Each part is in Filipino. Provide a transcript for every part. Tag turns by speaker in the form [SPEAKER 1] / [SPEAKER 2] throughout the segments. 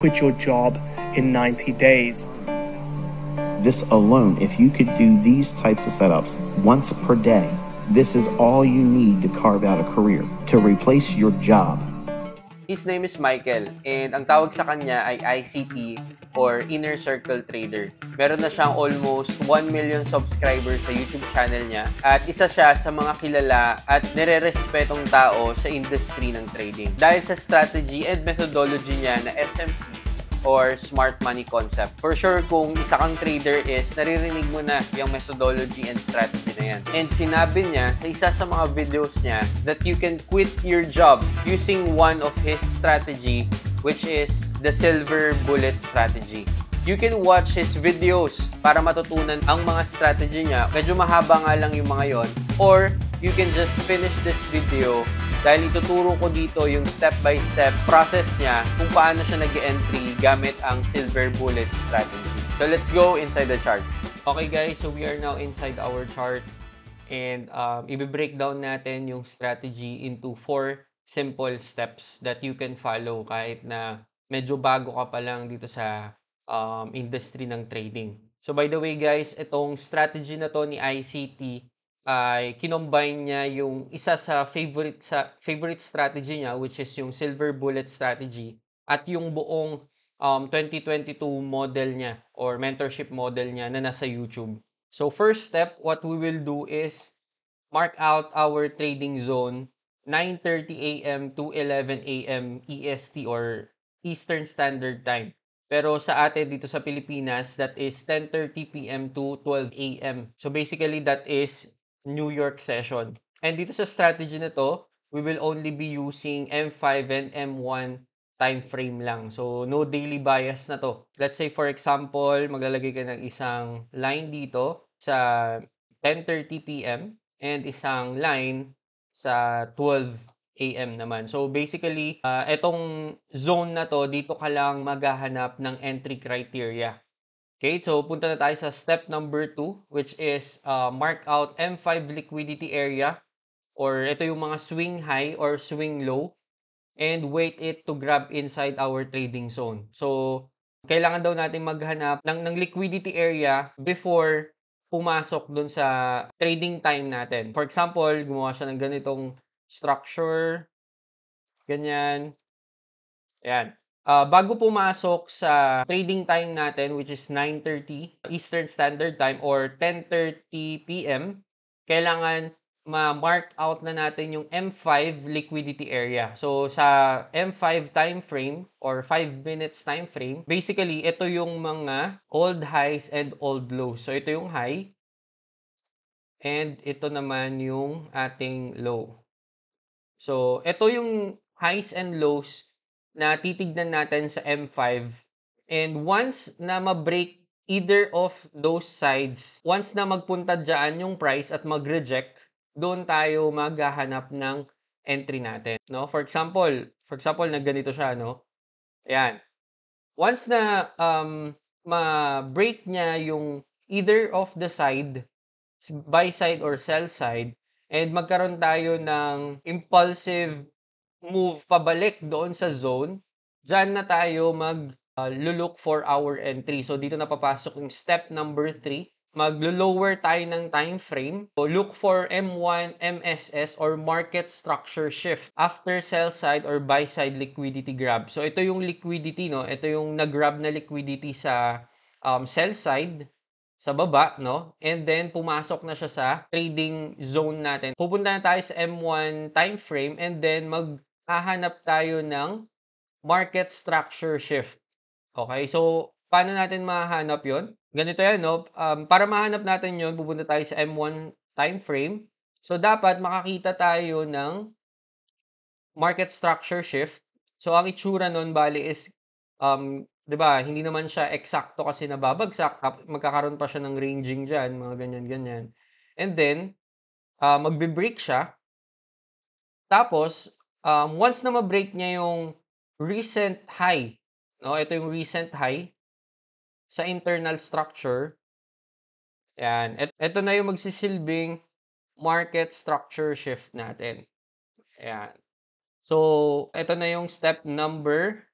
[SPEAKER 1] quit your job in 90 days. This alone, if you could do these types of setups once per day, this is all you need to carve out a career, to replace your job His name is Michael and ang tawag sa kanya ay ICT or Inner Circle Trader. Meron na siyang almost 1 million subscribers sa YouTube channel niya at isa siya sa mga kilala at nirerespetong tao sa industry ng trading. Dahil sa strategy and methodology niya na SMC or smart money concept. For sure, kung isa kang trader is, naririnig mo na yung methodology and strategy na yan. And sinabi niya sa isa sa mga videos niya that you can quit your job using one of his strategy which is the silver bullet strategy. You can watch his videos para matutunan ang mga strategy niya. Medyo mahaba nga lang yung mga yon. Or you can just finish this video dahil ituturo ko dito yung step-by-step -step process niya kung paano siya nag entry gamit ang silver bullet strategy. So let's go inside the chart. Okay guys, so we are now inside our chart and um, i-break natin yung strategy into four simple steps that you can follow kahit na medyo bago ka pa lang dito sa um, industry ng trading. So by the way guys, itong strategy na to ni ICT ay kinombine niya yung isa sa favorite sa favorite strategy niya which is yung silver bullet strategy at yung buong um, 2022 model niya or mentorship model niya na nasa YouTube. So first step, what we will do is mark out our trading zone 9:30 a.m. to 11 a.m. EST or Eastern Standard Time. Pero sa atin dito sa Pilipinas, that is 10:30 p.m. to 12 a.m. So basically that is New York session. And dito sa strategy na to, we will only be using M5 and M1 time frame lang. So, no daily bias na to. Let's say, for example, maglalagay ka ng isang line dito sa 10.30 p.m. and isang line sa 12 a.m. naman. So, basically, uh, etong zone na to, dito ka lang maghahanap ng entry criteria. Okay, so punta na tayo sa step number 2 which is uh, mark out M5 liquidity area or ito yung mga swing high or swing low and wait it to grab inside our trading zone. So, kailangan daw natin maghanap ng, ng liquidity area before pumasok dun sa trading time natin. For example, gumawa siya ng ganitong structure, ganyan, Ayan. Uh, bago pumasok sa trading time natin, which is 9.30 Eastern Standard Time or 10.30 PM, kailangan ma-mark out na natin yung M5 liquidity area. So, sa M5 time frame or 5 minutes time frame, basically, ito yung mga old highs and old lows. So, ito yung high and ito naman yung ating low. So, ito yung highs and lows na titignan natin sa M5. And once na ma-break either of those sides, once na magpunta dyan yung price at mag-reject, doon tayo maghahanap ng entry natin. No? For example, for example, nagganito siya, no? Ayan. Once na um, ma-break niya yung either of the side, buy side or sell side, and magkaroon tayo ng impulsive move pabalik doon sa zone, dyan na tayo mag uh, look for our entry. So, dito na papasok yung step number 3. Maglo-lower tayo ng time frame. So, look for M1, MSS, or market structure shift after sell side or buy side liquidity grab. So, ito yung liquidity, no? Ito yung nag-grab na liquidity sa um, sell side sa baba, no? And then, pumasok na siya sa trading zone natin. Pupunta na tayo sa M1 time frame and then mag hahanap tayo ng market structure shift. Okay, so paano natin mahanap yon? Ganito yan, no? Um, para mahanap natin yon, pupunta tayo sa M1 time frame. So, dapat makakita tayo ng market structure shift. So, ang itsura nun, bali, is, um, di ba, hindi naman siya eksakto kasi nababagsak. Magkakaroon pa siya ng ranging dyan, mga ganyan-ganyan. And then, uh, magbe-break siya. Tapos, um, once na ma-break niya yung recent high, no? Ito yung recent high sa internal structure. Yan. Et, ito na yung magsisilbing market structure shift natin. Yan. So, ito na yung step number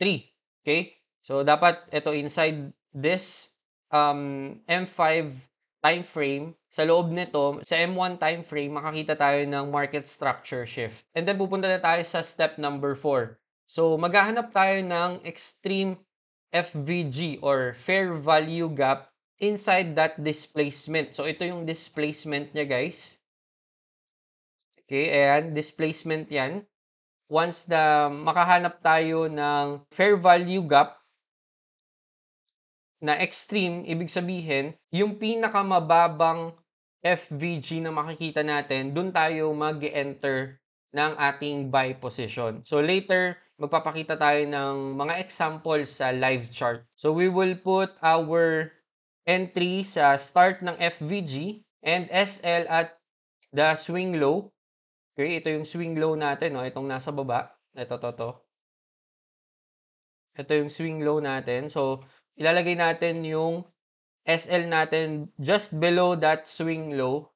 [SPEAKER 1] 3. Okay? So, dapat ito inside this um, M5 time frame, sa loob nito, sa M1 time frame, makakita tayo ng market structure shift. And then pupunta na tayo sa step number 4. So maghahanap tayo ng extreme FVG or fair value gap inside that displacement. So ito yung displacement niya guys. Okay, ayan, displacement yan. Once na makahanap tayo ng fair value gap na extreme, ibig sabihin, yung pinakamababang FVG na makikita natin, dun tayo mag enter ng ating buy position. So later, magpapakita tayo ng mga examples sa live chart. So we will put our entry sa start ng FVG and SL at the swing low. Okay, ito yung swing low natin, no? Oh, itong nasa baba. Ito, to, to. Ito yung swing low natin. So, ilalagay natin yung SL natin just below that swing low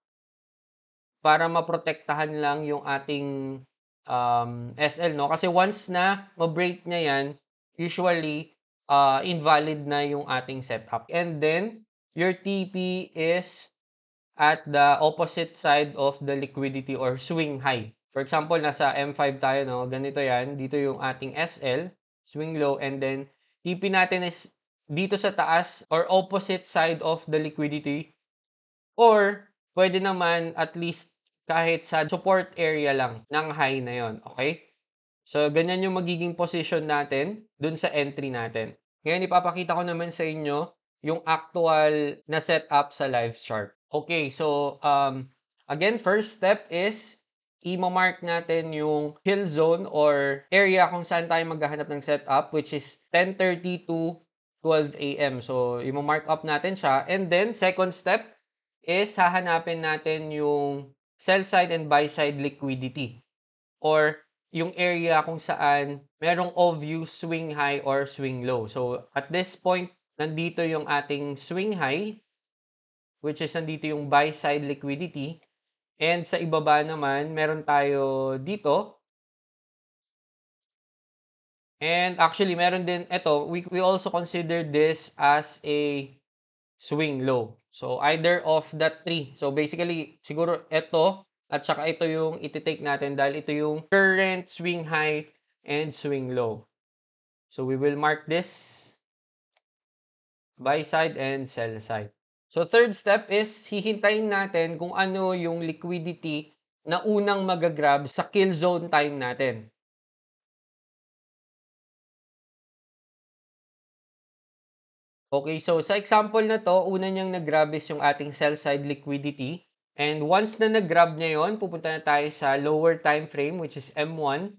[SPEAKER 1] para maprotektahan lang yung ating um, SL, no? Kasi once na ma-break niya yan, usually, uh, invalid na yung ating setup. And then, your TP is at the opposite side of the liquidity or swing high. For example, nasa M5 tayo, no? Ganito yan. Dito yung ating SL, swing low, and then TP natin is dito sa taas or opposite side of the liquidity or pwede naman at least kahit sa support area lang ng high na yon okay so ganyan yung magiging position natin dun sa entry natin ngayon ipapakita ko naman sa inyo yung actual na setup sa live chart okay so um again first step is i-mark natin yung hill zone or area kung saan tayo maghahanap ng setup which is 10.30 to 12 a.m. So, i-mark up natin siya. And then, second step is hahanapin natin yung sell side and buy side liquidity or yung area kung saan merong obvious swing high or swing low. So, at this point, nandito yung ating swing high, which is nandito yung buy side liquidity. And sa ibaba naman, meron tayo dito And actually, meron din, ito, we, we also consider this as a swing low. So, either of that three. So, basically, siguro ito at saka ito yung iti-take natin dahil ito yung current swing high and swing low. So, we will mark this buy side and sell side. So, third step is hihintayin natin kung ano yung liquidity na unang magagrab sa kill zone time natin. Okay, so sa example na to, una niyang nag yung ating sell side liquidity. And once na nag-grab niya yon, pupunta na tayo sa lower time frame which is M1.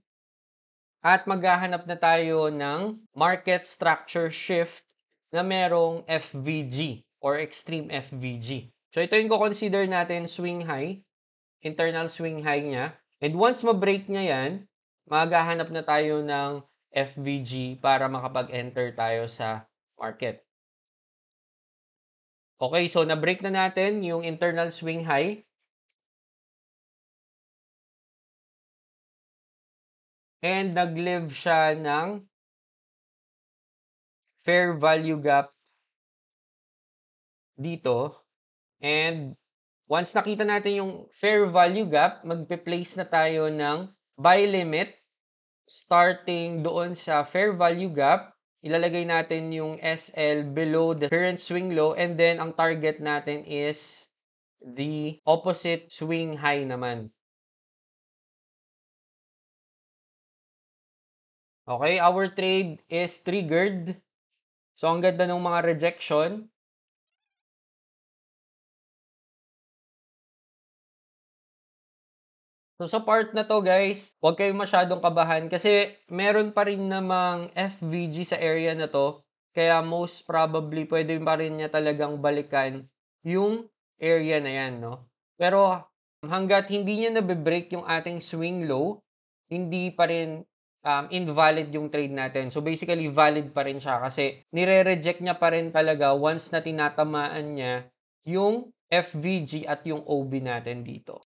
[SPEAKER 1] At maghahanap na tayo ng market structure shift na merong FVG or extreme FVG. So ito yung ko-consider natin swing high, internal swing high niya. And once ma-break niya yan, maghahanap na tayo ng FVG para makapag-enter tayo sa market. Okay, so na-break na natin yung internal swing high. And nag-live siya ng fair value gap dito. And once nakita natin yung fair value gap, magpe-place na tayo ng buy limit starting doon sa fair value gap ilalagay natin yung SL below the current swing low and then ang target natin is the opposite swing high naman. Okay, our trade is triggered. So, ang ganda ng mga rejection. So sa part na to guys, huwag kayong masyadong kabahan kasi meron pa rin namang FVG sa area na to. Kaya most probably pwede pa rin niya talagang balikan yung area na yan. No? Pero hanggat hindi niya nabibreak yung ating swing low, hindi pa rin um, invalid yung trade natin. So basically valid pa rin siya kasi nire-reject niya pa rin talaga once na tinatamaan niya yung FVG at yung OB natin dito.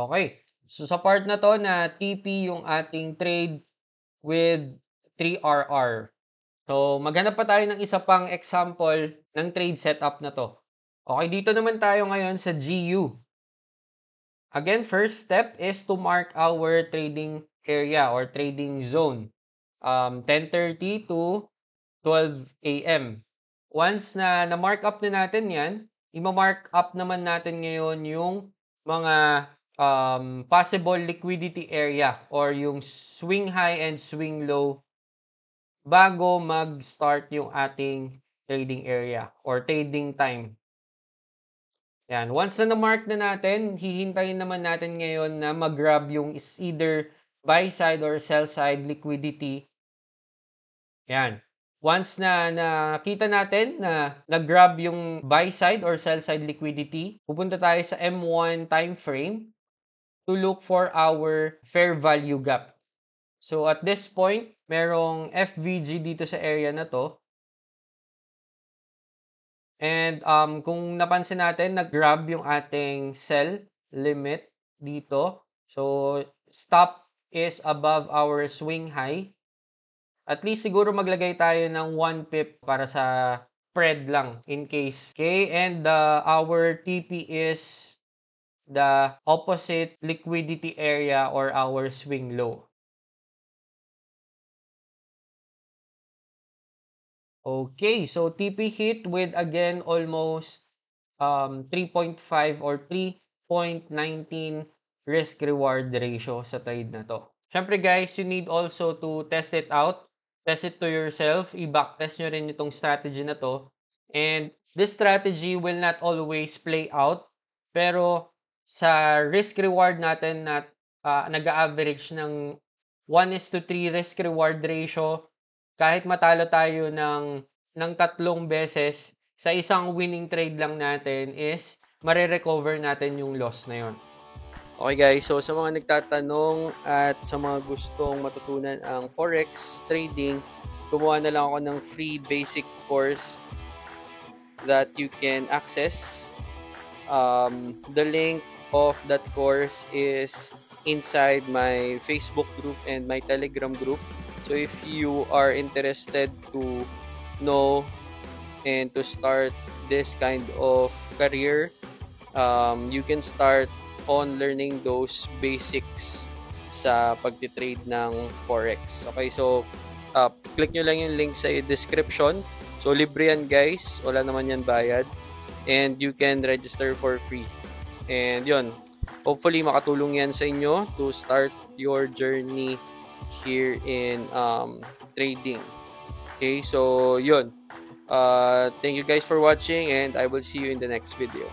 [SPEAKER 1] Okay. So, sa part na to na TP yung ating trade with 3RR. So, maghanap pa tayo ng isa pang example ng trade setup na to. Okay, dito naman tayo ngayon sa GU. Again, first step is to mark our trading area or trading zone. Um, 10.30 to 12 a.m. Once na na-mark up na natin yan, ima-mark up naman natin ngayon yung mga um, possible liquidity area or yung swing high and swing low bago mag-start yung ating trading area or trading time. Yan. Once na na-mark na natin, hihintayin naman natin ngayon na mag-grab yung is either buy side or sell side liquidity. Yan. Once na nakita natin na nag-grab yung buy side or sell side liquidity, pupunta tayo sa M1 time frame to look for our fair value gap. So at this point, merong FVG dito sa area na to. And um, kung napansin natin, nag-grab yung ating sell limit dito. So stop is above our swing high. At least siguro maglagay tayo ng 1 pip para sa spread lang in case. Okay, and uh, our TP is the opposite liquidity area or our swing low. Okay, so TP hit with again almost um, 3.5 or 3.19 risk-reward ratio sa trade na to. Siyempre guys, you need also to test it out. Test it to yourself. I-backtest nyo rin itong strategy na to. And this strategy will not always play out. Pero sa risk-reward natin na uh, ah, nag-average ng 1 is to 3 risk-reward ratio, kahit matalo tayo ng, ng tatlong beses, sa isang winning trade lang natin is marirecover natin yung loss na yon. Okay guys, so sa mga nagtatanong at sa mga gustong matutunan ang forex trading, gumawa na lang ako ng free basic course that you can access. Um, the link of that course is inside my Facebook group and my Telegram group. So if you are interested to know and to start this kind of career, um, you can start on learning those basics sa pagtitrade ng Forex. Okay, so uh, click nyo lang yung link sa description. So libre yan guys, wala naman yan bayad. And you can register for free. And yon, hopefully makatulong yan sa inyo to start your journey here in um, trading. Okay, so yon. Uh, thank you guys for watching and I will see you in the next video.